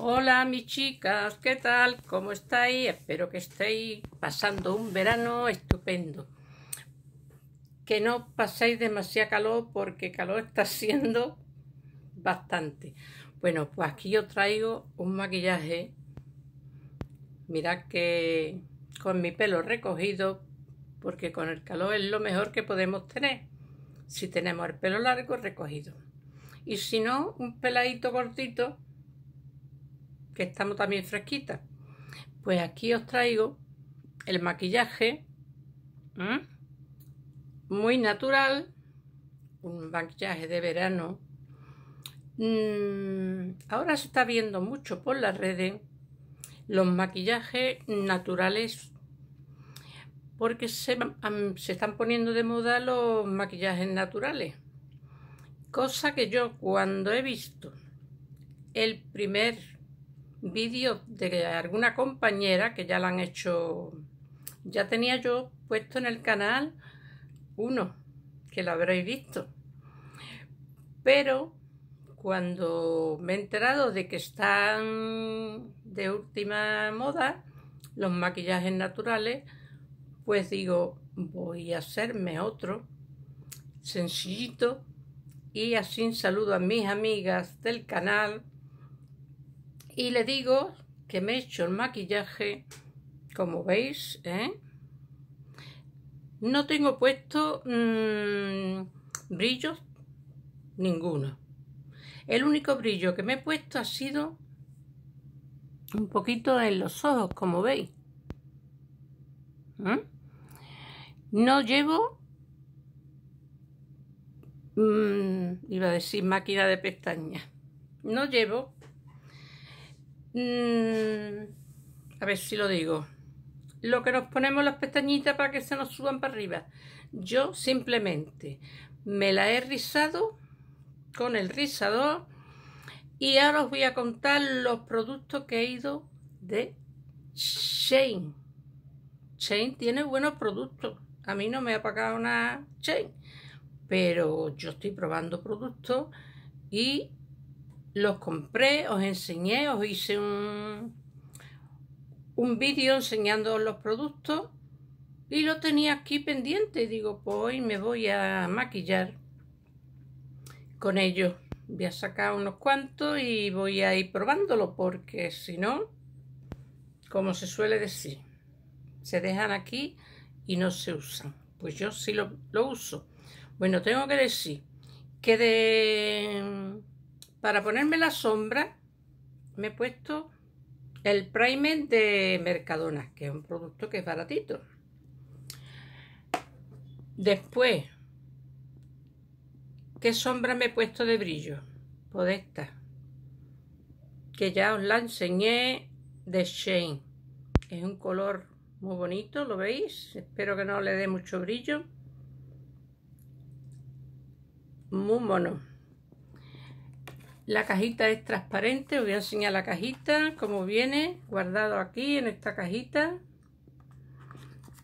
Hola mis chicas, ¿qué tal? ¿Cómo estáis? Espero que estéis pasando un verano estupendo. Que no paséis demasiado calor porque calor está siendo bastante. Bueno, pues aquí yo traigo un maquillaje. Mirad que con mi pelo recogido, porque con el calor es lo mejor que podemos tener. Si tenemos el pelo largo, recogido. Y si no, un peladito cortito que estamos también fresquitas. Pues aquí os traigo el maquillaje muy natural, un maquillaje de verano. Mm, ahora se está viendo mucho por las redes los maquillajes naturales porque se, se están poniendo de moda los maquillajes naturales. Cosa que yo cuando he visto el primer vídeos de alguna compañera que ya la han hecho. Ya tenía yo puesto en el canal uno, que lo habréis visto. Pero cuando me he enterado de que están de última moda los maquillajes naturales, pues digo, voy a hacerme otro sencillito y así saludo a mis amigas del canal y le digo que me he hecho el maquillaje, como veis, ¿eh? no tengo puesto mm, brillos ninguno. El único brillo que me he puesto ha sido un poquito en los ojos, como veis. ¿Mm? No llevo, mm, iba a decir máquina de pestañas, no llevo Mm, a ver si lo digo. Lo que nos ponemos las pestañitas para que se nos suban para arriba. Yo simplemente me la he rizado con el rizador y ahora os voy a contar los productos que he ido de Shane. Shane tiene buenos productos. A mí no me ha pagado nada Shane, pero yo estoy probando productos y los compré, os enseñé, os hice un, un vídeo enseñando los productos y lo tenía aquí pendiente. digo, pues hoy me voy a maquillar con ellos. Voy a sacar unos cuantos y voy a ir probándolo porque si no, como se suele decir, se dejan aquí y no se usan. Pues yo sí lo, lo uso. Bueno, tengo que decir que de para ponerme la sombra me he puesto el primer de Mercadona, que es un producto que es baratito. Después, ¿qué sombra me he puesto de brillo? Pues esta, que ya os la enseñé de Shane. Es un color muy bonito, ¿lo veis? Espero que no le dé mucho brillo. Muy mono. La cajita es transparente, os voy a enseñar la cajita, como viene, guardado aquí en esta cajita.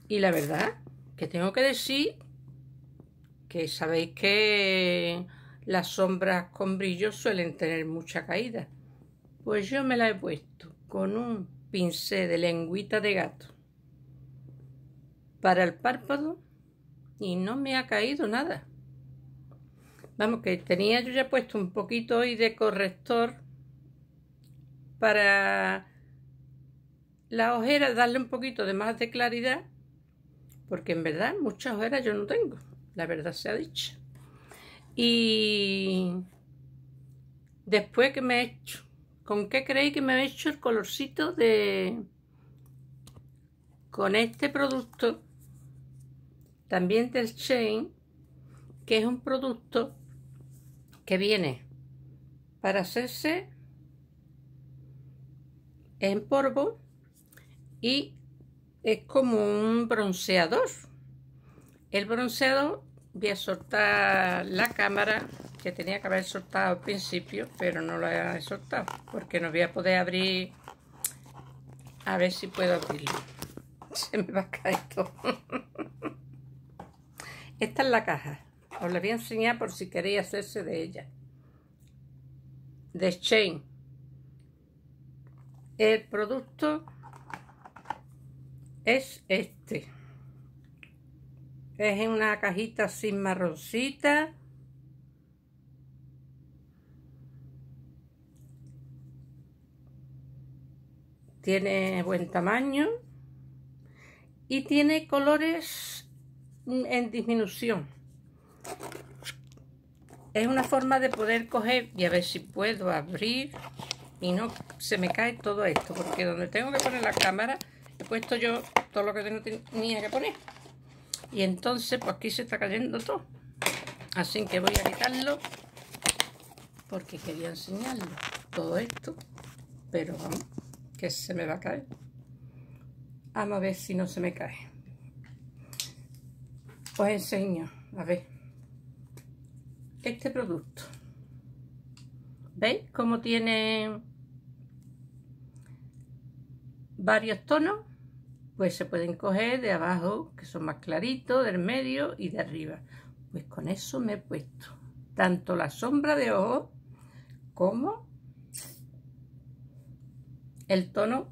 Y la verdad que tengo que decir que sabéis que las sombras con brillo suelen tener mucha caída. Pues yo me la he puesto con un pincel de lengüita de gato para el párpado y no me ha caído nada. Vamos, que tenía yo ya puesto un poquito hoy de corrector para la ojera, darle un poquito de más de claridad, porque en verdad muchas ojeras yo no tengo, la verdad se ha dicho Y después que me he hecho, ¿con qué creéis que me he hecho el colorcito de... Con este producto, también del Chain, que es un producto que viene para hacerse en polvo y es como un bronceador. El bronceador, voy a soltar la cámara que tenía que haber soltado al principio, pero no la he soltado porque no voy a poder abrir. A ver si puedo abrirlo. Se me va a caer todo. Esta es la caja. Os la voy a enseñar por si queréis hacerse de ella. De chain El producto es este. Es en una cajita sin marroncita. Tiene buen tamaño. Y tiene colores en disminución es una forma de poder coger y a ver si puedo abrir y no se me cae todo esto porque donde tengo que poner la cámara he puesto yo todo lo que tenía que poner y entonces pues aquí se está cayendo todo así que voy a quitarlo porque quería enseñarlo todo esto pero vamos que se me va a caer vamos a ver si no se me cae os enseño a ver este producto. ¿Veis cómo tiene varios tonos? Pues se pueden coger de abajo, que son más claritos, del medio y de arriba. Pues con eso me he puesto tanto la sombra de ojo como el tono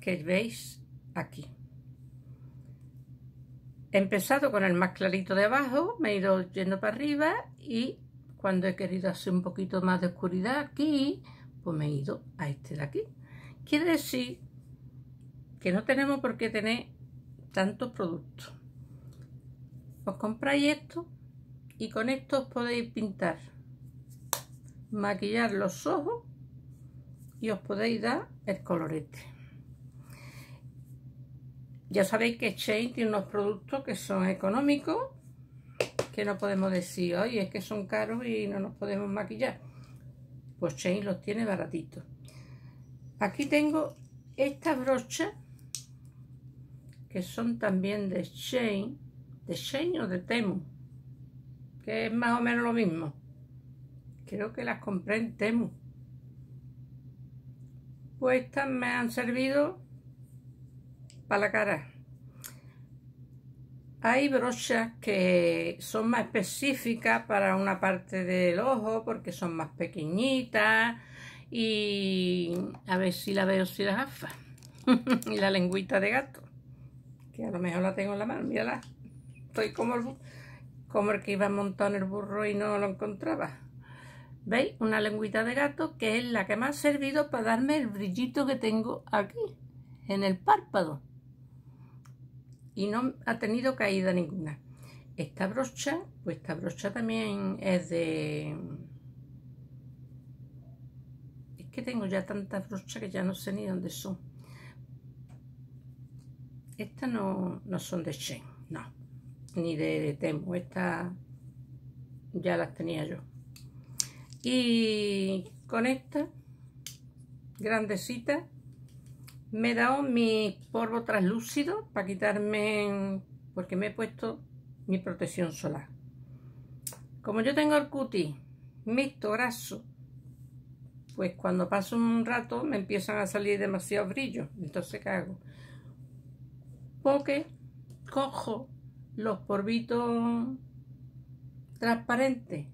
que veis aquí. He empezado con el más clarito de abajo, me he ido yendo para arriba y cuando he querido hacer un poquito más de oscuridad aquí, pues me he ido a este de aquí. Quiere decir que no tenemos por qué tener tantos productos. Os compráis esto y con esto os podéis pintar, maquillar los ojos y os podéis dar el colorete. Ya sabéis que Shane tiene unos productos que son económicos, que no podemos decir, oye, es que son caros y no nos podemos maquillar. Pues Shane los tiene baratitos. Aquí tengo estas brochas, que son también de Shane, de Shane o de Temu, que es más o menos lo mismo. Creo que las compré en Temu. Pues estas me han servido la cara. Hay brochas que son más específicas para una parte del ojo porque son más pequeñitas y a ver si la veo si la gafa y la lengüita de gato que a lo mejor la tengo en la mano, mírala estoy como el, como que iba montado en el burro y no lo encontraba ¿veis? una lengüita de gato que es la que me ha servido para darme el brillito que tengo aquí en el párpado y no ha tenido caída ninguna. Esta brocha, pues esta brocha también es de... Es que tengo ya tantas brochas que ya no sé ni dónde son. Estas no, son de Shen, no. Ni de Temo, estas ya las tenía yo. Y con esta grandecita me he dado mi polvo traslúcido para quitarme, porque me he puesto mi protección solar. Como yo tengo el cuti, mixto, graso, pues cuando paso un rato me empiezan a salir demasiados brillos. Entonces, ¿qué hago? Porque cojo los polvitos transparentes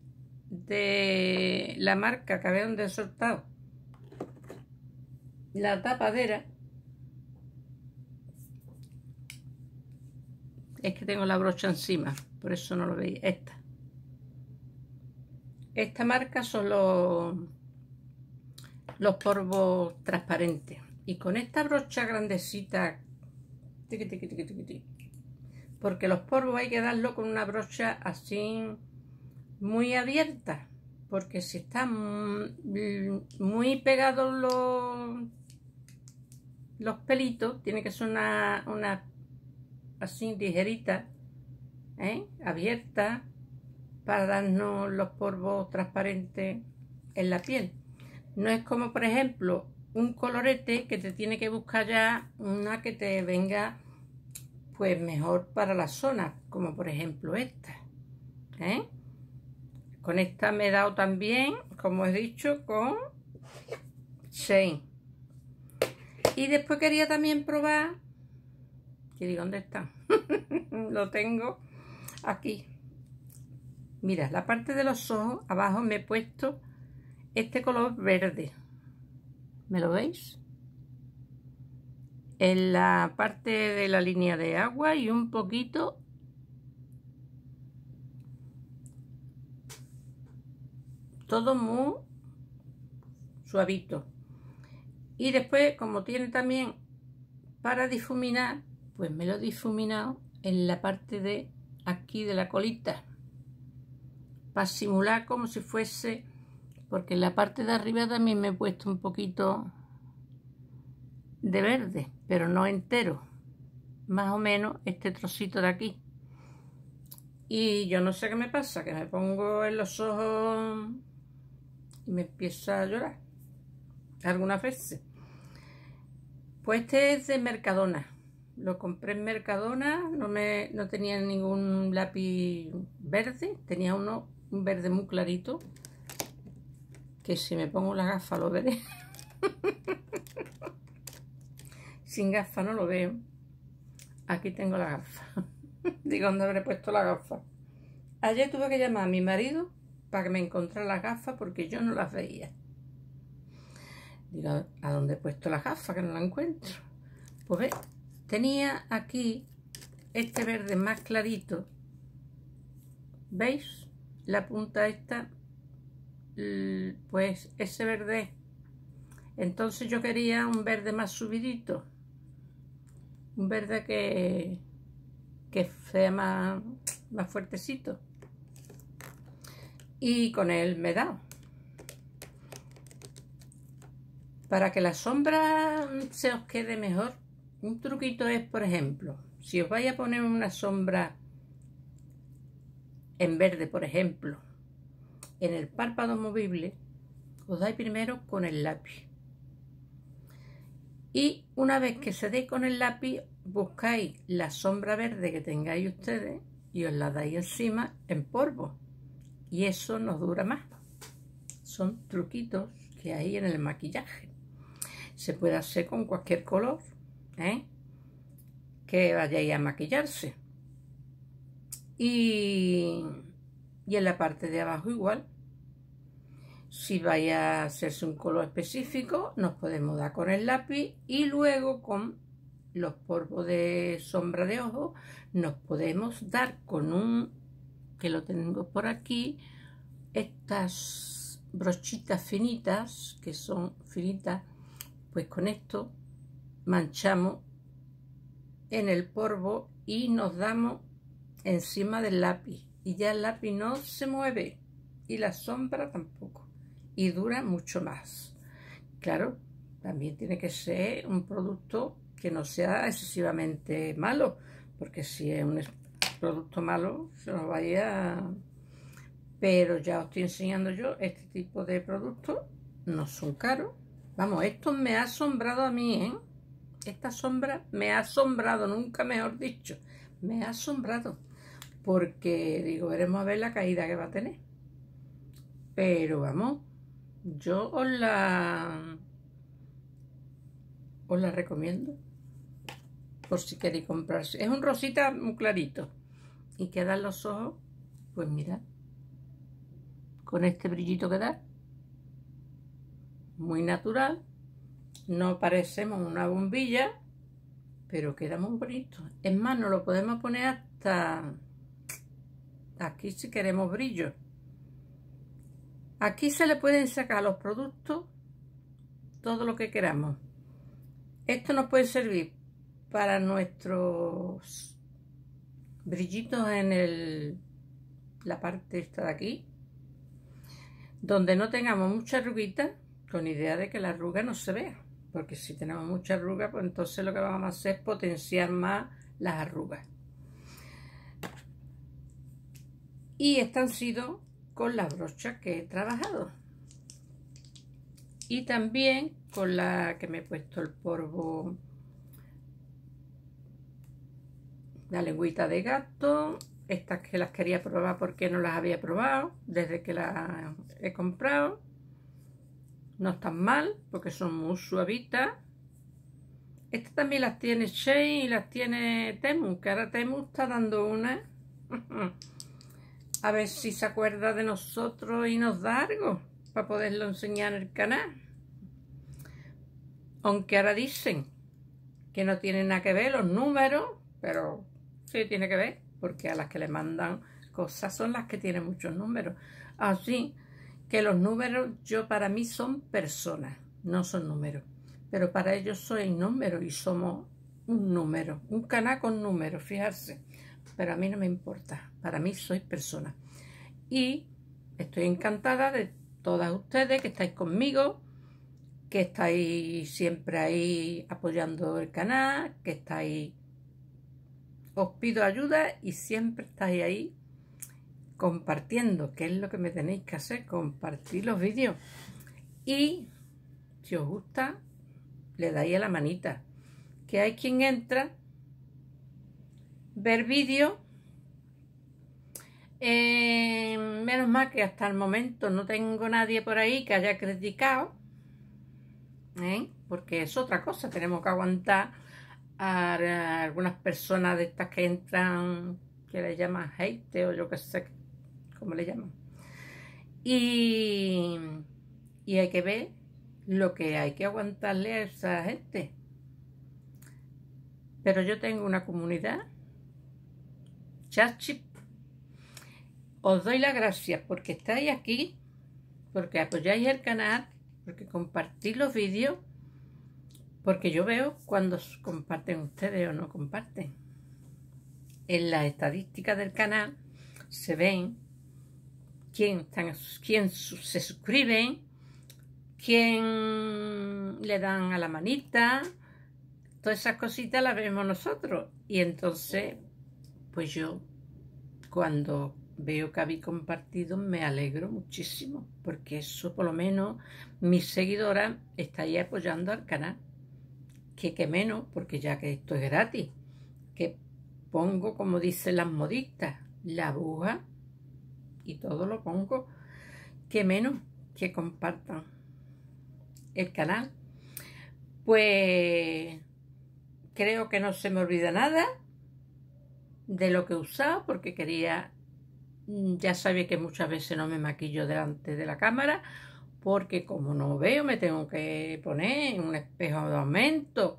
de la marca que donde de Soltado, la tapadera, es que tengo la brocha encima por eso no lo veis esta esta marca son los los polvos transparentes y con esta brocha grandecita porque los polvos hay que darlo con una brocha así muy abierta porque si están muy pegados los los pelitos tiene que ser una, una así ligerita, ¿eh? abierta, para darnos los polvos transparentes en la piel. No es como, por ejemplo, un colorete que te tiene que buscar ya una que te venga pues mejor para la zona, como por ejemplo esta. ¿eh? Con esta me he dado también, como he dicho, con 6. Y después quería también probar ¿dónde está? Lo tengo aquí. Mira, la parte de los ojos, abajo me he puesto este color verde. ¿Me lo veis? En la parte de la línea de agua y un poquito todo muy suavito y después como tiene también para difuminar pues me lo he difuminado en la parte de aquí de la colita para simular como si fuese porque en la parte de arriba también me he puesto un poquito de verde pero no entero más o menos este trocito de aquí y yo no sé qué me pasa que me pongo en los ojos y me empiezo a llorar algunas veces pues este es de Mercadona lo compré en Mercadona, no, no tenía ningún lápiz verde, tenía uno un verde muy clarito, que si me pongo la gafa lo veré. Sin gafa no lo veo. Aquí tengo la gafa. Digo, ¿dónde habré puesto la gafa? Ayer tuve que llamar a mi marido para que me encontrara la gafa porque yo no las veía. Digo, ¿a dónde he puesto la gafa que no la encuentro? Pues ve, Tenía aquí este verde más clarito. ¿Veis? La punta esta, pues ese verde. Entonces yo quería un verde más subidito. Un verde que, que sea más, más fuertecito. Y con él me da. Para que la sombra se os quede mejor, un truquito es, por ejemplo, si os vais a poner una sombra en verde, por ejemplo, en el párpado movible, os dais primero con el lápiz. Y una vez que se dé con el lápiz, buscáis la sombra verde que tengáis ustedes y os la dais encima en polvo. Y eso nos dura más. Son truquitos que hay en el maquillaje. Se puede hacer con cualquier color. ¿eh? que vaya a maquillarse. Y, y en la parte de abajo igual. Si vaya a hacerse un color específico, nos podemos dar con el lápiz y luego con los polvos de sombra de ojos nos podemos dar con un, que lo tengo por aquí, estas brochitas finitas, que son finitas, pues con esto manchamos en el polvo y nos damos encima del lápiz y ya el lápiz no se mueve y la sombra tampoco y dura mucho más claro también tiene que ser un producto que no sea excesivamente malo porque si es un producto malo se nos vaya pero ya os estoy enseñando yo este tipo de productos no son caros vamos esto me ha asombrado a mí ¿eh? Esta sombra me ha asombrado, nunca mejor dicho, me ha asombrado. Porque digo, veremos a ver la caída que va a tener. Pero vamos, yo os la, os la recomiendo. Por si queréis comprarse. Es un rosita muy clarito. Y quedan los ojos, pues mirad. Con este brillito que da. Muy natural no parecemos una bombilla, pero queda muy bonito. Es más, nos lo podemos poner hasta aquí si queremos brillo. Aquí se le pueden sacar los productos, todo lo que queramos. Esto nos puede servir para nuestros brillitos en la parte esta de aquí. Donde no tengamos mucha arruguita, con idea de que la arruga no se vea porque si tenemos mucha arruga, pues entonces lo que vamos a hacer es potenciar más las arrugas. Y estas han sido con las brochas que he trabajado. Y también con la que me he puesto el polvo, la lengüita de gato, estas que las quería probar porque no las había probado desde que las he comprado no están mal porque son muy suavitas. Esta también las tiene Shane y las tiene Temu, que ahora Temu está dando una. A ver si se acuerda de nosotros y nos da algo para poderlo enseñar en el canal. Aunque ahora dicen que no tienen nada que ver los números, pero sí tiene que ver, porque a las que le mandan cosas son las que tienen muchos números. Así que los números yo para mí son personas, no son números, pero para ellos soy número y somos un número, un canal con números, fijarse, pero a mí no me importa, para mí soy persona. Y estoy encantada de todas ustedes que estáis conmigo, que estáis siempre ahí apoyando el canal, que estáis... Os pido ayuda y siempre estáis ahí compartiendo, que es lo que me tenéis que hacer, compartir los vídeos. Y si os gusta, le dais a la manita. Que hay quien entra, ver vídeo. Eh, menos mal que hasta el momento no tengo nadie por ahí que haya criticado. ¿eh? Porque es otra cosa, tenemos que aguantar a algunas personas de estas que entran que le llaman hate o yo que sé como le llaman. Y, hay que ver lo que hay que aguantarle a esa gente. Pero yo tengo una comunidad, chachip. Os doy las gracias porque estáis aquí, porque apoyáis el canal, porque compartís los vídeos, porque yo veo cuando comparten ustedes o no comparten. En las estadísticas del canal se ven quién se suscribe quién le dan a la manita, todas esas cositas las vemos nosotros. Y entonces, pues yo, cuando veo que habéis compartido, me alegro muchísimo, porque eso por lo menos mis seguidoras ahí apoyando al canal. Que, que menos, porque ya que esto es gratis, que pongo, como dicen las modistas, la aguja y todo lo pongo que menos que compartan el canal. Pues creo que no se me olvida nada de lo que he usado porque quería, mm, ya sabéis que muchas veces no me maquillo delante de la cámara porque como no veo me tengo que poner un espejo de aumento,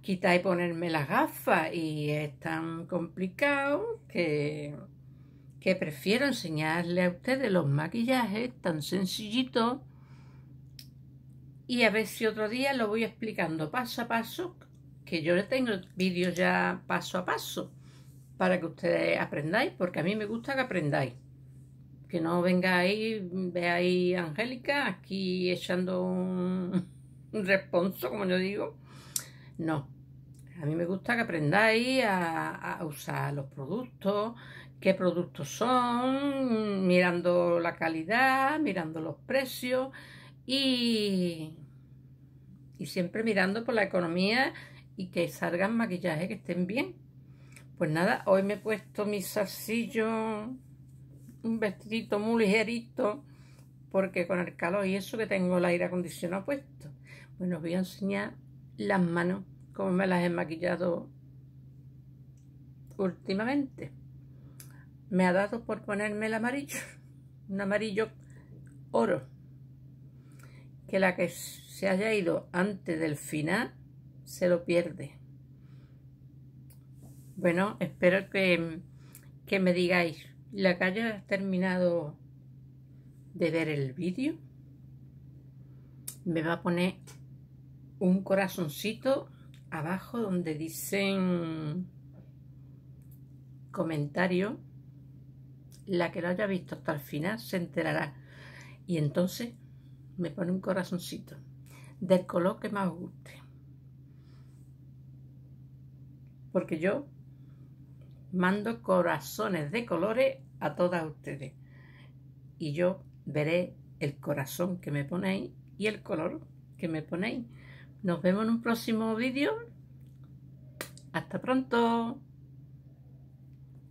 quitar y ponerme las gafas y es tan complicado que que prefiero enseñarle a ustedes los maquillajes tan sencillitos y a ver si otro día lo voy explicando paso a paso, que yo les tengo vídeos ya paso a paso para que ustedes aprendáis, porque a mí me gusta que aprendáis. Que no vengáis, veáis Angélica aquí echando un, responso, como yo digo. No, a mí me gusta que aprendáis a usar los productos, qué productos son, mirando la calidad, mirando los precios y, y siempre mirando por la economía y que salgan maquillajes que estén bien. Pues nada, hoy me he puesto mi salsillo un vestidito muy ligerito, porque con el calor y eso que tengo el aire acondicionado puesto. Bueno, pues os voy a enseñar las manos, cómo me las he maquillado últimamente me ha dado por ponerme el amarillo, un amarillo oro, que la que se haya ido antes del final se lo pierde. Bueno, espero que, que me digáis, ¿la que haya terminado de ver el vídeo? Me va a poner un corazoncito abajo donde dicen comentario la que lo haya visto hasta el final se enterará. Y entonces me pone un corazoncito del color que más guste. Porque yo mando corazones de colores a todas ustedes. Y yo veré el corazón que me ponéis y el color que me ponéis. Nos vemos en un próximo vídeo. Hasta pronto.